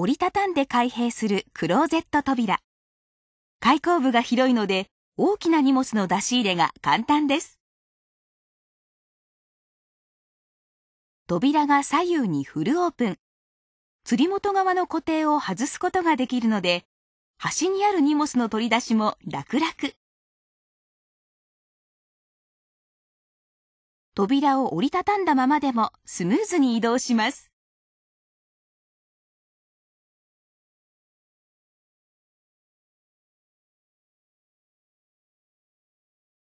折りたたんで開閉するクローゼット扉。開口部が広いので大きな荷物の出し入れが簡単です。扉が左右にフルオープン。釣り元側の固定を外すことができるので、端にある荷物の取り出しも楽々。扉を折りたたんだままでもスムーズに移動します。